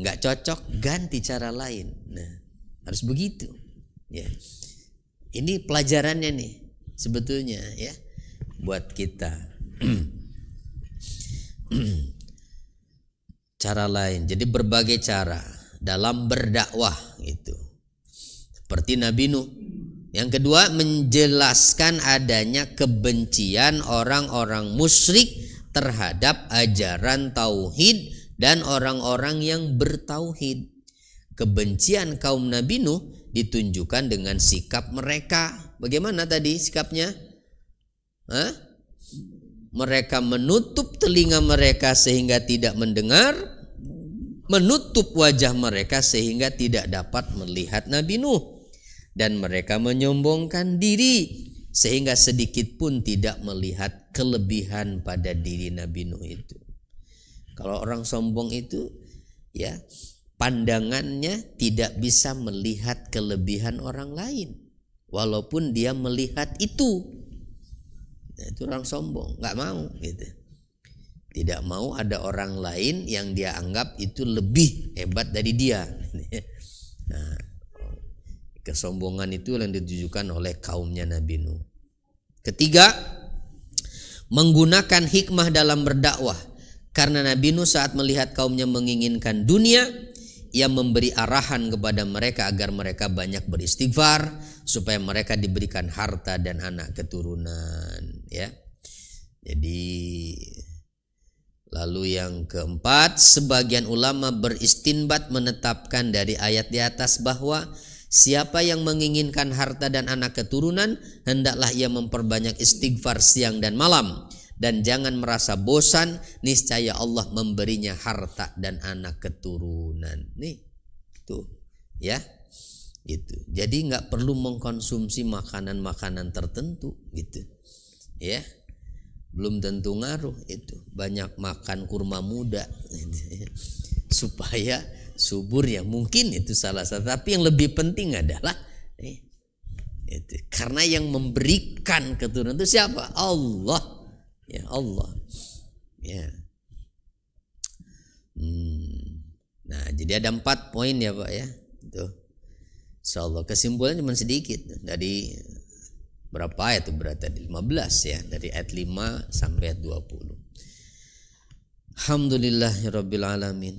nggak uh, cocok, ganti cara lain. Nah, harus begitu. Ya. Ini pelajarannya nih sebetulnya ya buat kita. cara lain. Jadi berbagai cara dalam berdakwah itu. Seperti Nabi Nuh yang kedua menjelaskan adanya kebencian orang-orang musyrik terhadap ajaran tauhid dan orang-orang yang bertauhid. Kebencian kaum Nabi Nuh ditunjukkan dengan sikap mereka. Bagaimana tadi sikapnya? Hah? Mereka menutup telinga mereka sehingga tidak mendengar, menutup wajah mereka sehingga tidak dapat melihat Nabi Nuh dan mereka menyombongkan diri sehingga sedikit pun tidak melihat kelebihan pada diri Nabi Nuh itu. Kalau orang sombong itu ya pandangannya tidak bisa melihat kelebihan orang lain walaupun dia melihat itu. Nah, itu orang sombong, nggak mau gitu. Tidak mau ada orang lain yang dia anggap itu lebih hebat dari dia. Nah, Kesombongan itu yang ditujukan oleh kaumnya Nabi Nuh. Ketiga, menggunakan hikmah dalam berdakwah. Karena Nabi Nuh saat melihat kaumnya menginginkan dunia, ia memberi arahan kepada mereka agar mereka banyak beristighfar supaya mereka diberikan harta dan anak keturunan, ya. Jadi Lalu yang keempat, sebagian ulama beristinbat menetapkan dari ayat di atas bahwa Siapa yang menginginkan harta dan anak keturunan, hendaklah ia memperbanyak istighfar siang dan malam dan jangan merasa bosan, niscaya Allah memberinya harta dan anak keturunan. Nih, tuh, ya, itu Jadi nggak perlu mengkonsumsi makanan-makanan tertentu, gitu, ya. Belum tentu ngaruh itu. Banyak makan kurma muda, gitu. Ya. supaya subur ya mungkin itu salah satu tapi yang lebih penting adalah eh, itu. karena yang memberikan keturunan itu siapa Allah ya Allah ya hmm. nah jadi ada empat poin ya pak ya itu soal kesimpulannya cuma sedikit dari berapa ayat itu berarti lima 15 ya dari ayat 5 sampai ayat 20 Rabbil alamin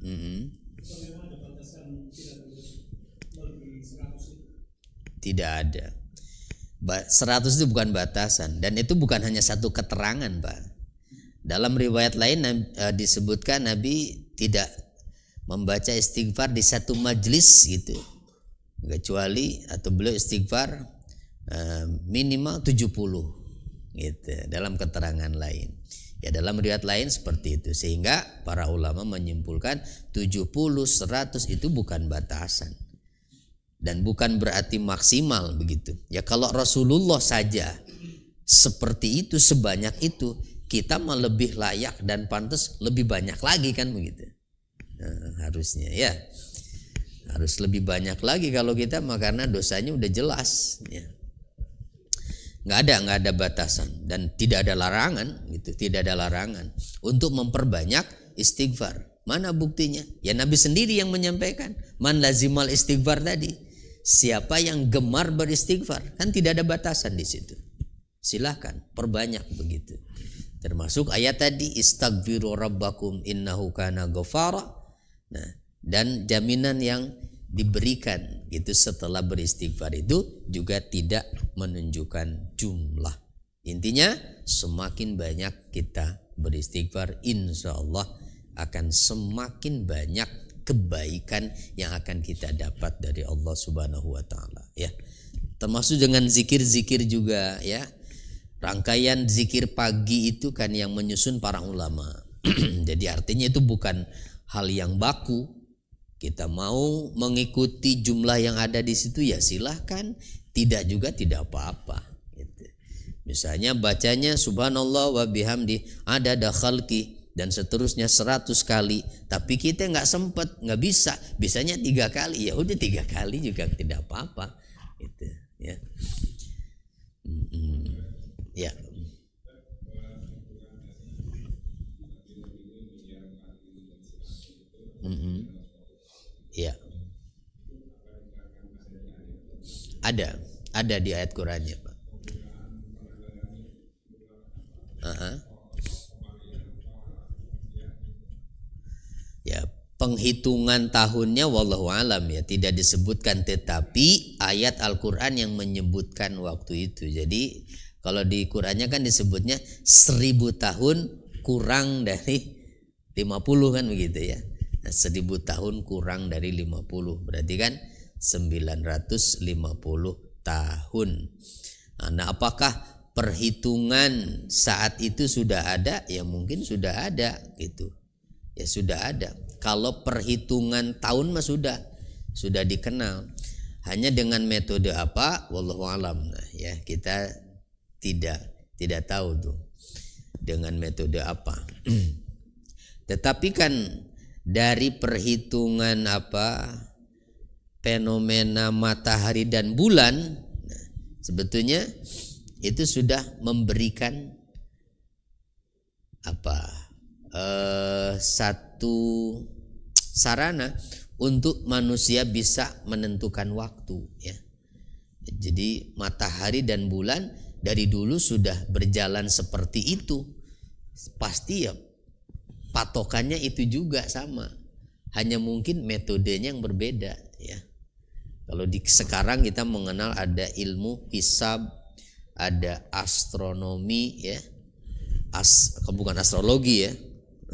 Mhm. Tidak ada ba 100 itu bukan batasan dan itu bukan hanya satu keterangan, Pak. Dalam riwayat lain eh, disebutkan Nabi tidak membaca istighfar di satu majelis gitu kecuali atau beliau istighfar eh, minimal minimal 70 gitu dalam keterangan lain ya dalam riwayat lain seperti itu sehingga para ulama menyimpulkan 70 100 itu bukan batasan dan bukan berarti maksimal begitu ya kalau Rasulullah saja seperti itu sebanyak itu kita melebih lebih layak dan pantas lebih banyak lagi kan begitu Nah, harusnya ya harus lebih banyak lagi kalau kita mah karena dosanya udah jelas ya nggak ada nggak ada batasan dan tidak ada larangan gitu tidak ada larangan untuk memperbanyak istighfar mana buktinya ya Nabi sendiri yang menyampaikan man lazimal istighfar tadi siapa yang gemar beristighfar kan tidak ada batasan di situ silahkan perbanyak begitu termasuk ayat tadi istighfiru rabbakum innahu kana ghafara Nah, dan jaminan yang diberikan itu setelah beristighfar itu juga tidak menunjukkan jumlah. Intinya semakin banyak kita beristighfar insya Allah akan semakin banyak kebaikan yang akan kita dapat dari Allah Subhanahu wa taala ya. Termasuk dengan zikir-zikir juga ya. Rangkaian zikir pagi itu kan yang menyusun para ulama. Jadi artinya itu bukan hal yang baku, kita mau mengikuti jumlah yang ada di situ ya silahkan. Tidak juga tidak apa-apa. Gitu. Misalnya bacanya subhanallah wa bihamdi ada dakhalki dan seterusnya seratus kali tapi kita nggak sempat nggak bisa bisanya tiga kali ya udah tiga kali juga tidak apa-apa itu ya mm ya ada ada di ayat Qurannya Pak uh ya penghitungan tahunnya wallahu alam ya tidak disebutkan tetapi ayat Al-Qur'an yang menyebutkan waktu itu. Jadi kalau di Qur'annya kan disebutnya seribu tahun kurang dari lima puluh kan begitu ya. Nah, seribu tahun kurang dari lima puluh berarti kan 950 tahun. Nah, nah, apakah perhitungan saat itu sudah ada? Ya mungkin sudah ada gitu. Ya sudah ada. Kalau perhitungan tahun mah sudah sudah dikenal. Hanya dengan metode apa? Wallahu alam. Nah, ya kita tidak tidak tahu tuh dengan metode apa. Tetapi kan dari perhitungan apa fenomena matahari dan bulan nah, sebetulnya itu sudah memberikan apa eh, satu sarana untuk manusia bisa menentukan waktu ya jadi matahari dan bulan dari dulu sudah berjalan seperti itu pasti ya patokannya itu juga sama hanya mungkin metodenya yang berbeda kalau di sekarang kita mengenal ada ilmu hisab, ada astronomi ya. As bukan astrologi ya.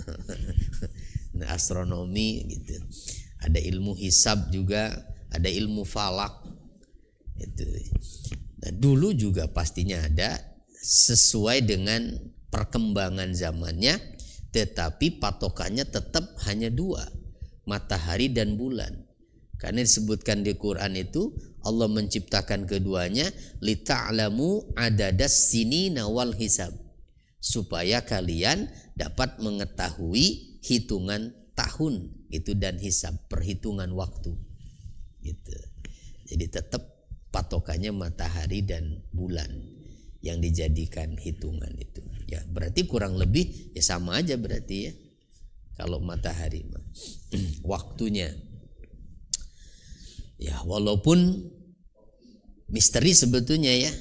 Nah, astronomi gitu. Ada ilmu hisab juga, ada ilmu falak. Itu. Nah, dulu juga pastinya ada sesuai dengan perkembangan zamannya, tetapi patokannya tetap hanya dua, matahari dan bulan. Karena disebutkan di Quran itu Allah menciptakan keduanya lita'lamu adadas sini nawal hisab supaya kalian dapat mengetahui hitungan tahun itu dan hisab perhitungan waktu gitu. Jadi tetap patokannya matahari dan bulan yang dijadikan hitungan itu. Ya, berarti kurang lebih ya sama aja berarti ya. Kalau matahari waktunya Ya, walaupun misteri sebetulnya ya.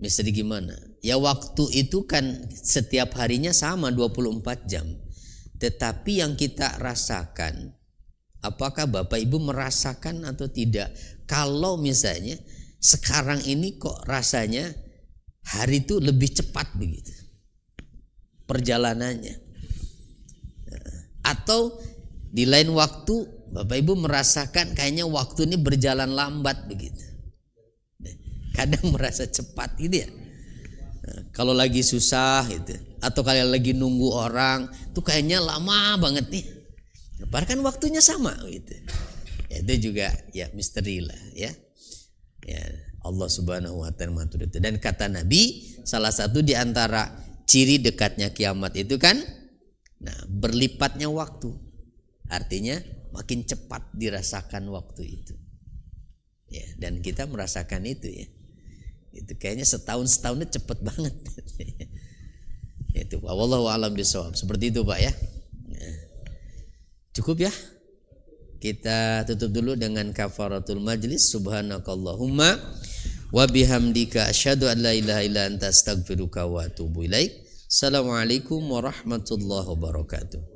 Misteri gimana? Ya waktu itu kan setiap harinya sama 24 jam. Tetapi yang kita rasakan apakah Bapak Ibu merasakan atau tidak? Kalau misalnya sekarang ini kok rasanya hari itu lebih cepat begitu. Perjalanannya. Atau di lain waktu Bapak Ibu merasakan kayaknya waktu ini berjalan lambat begitu. Kadang merasa cepat gitu ya. Kalau lagi susah gitu atau kalian lagi nunggu orang tuh kayaknya lama banget nih. Padahal kan waktunya sama gitu. Ya, itu juga ya misteri lah ya. Ya Allah Subhanahu wa taala matur itu. Dan kata Nabi salah satu di antara ciri dekatnya kiamat itu kan nah berlipatnya waktu. Artinya makin cepat dirasakan waktu itu. Ya, dan kita merasakan itu ya. Itu kayaknya setahun setahunnya cepet banget. itu wallahu alam bisawab. Seperti itu Pak ya. ya. Cukup ya. Kita tutup dulu dengan kafaratul majlis. Subhanakallahumma wa bihamdika asyhadu an la ilaha illa anta astaghfiruka wa atubu ilaik. Assalamualaikum warahmatullahi wabarakatuh.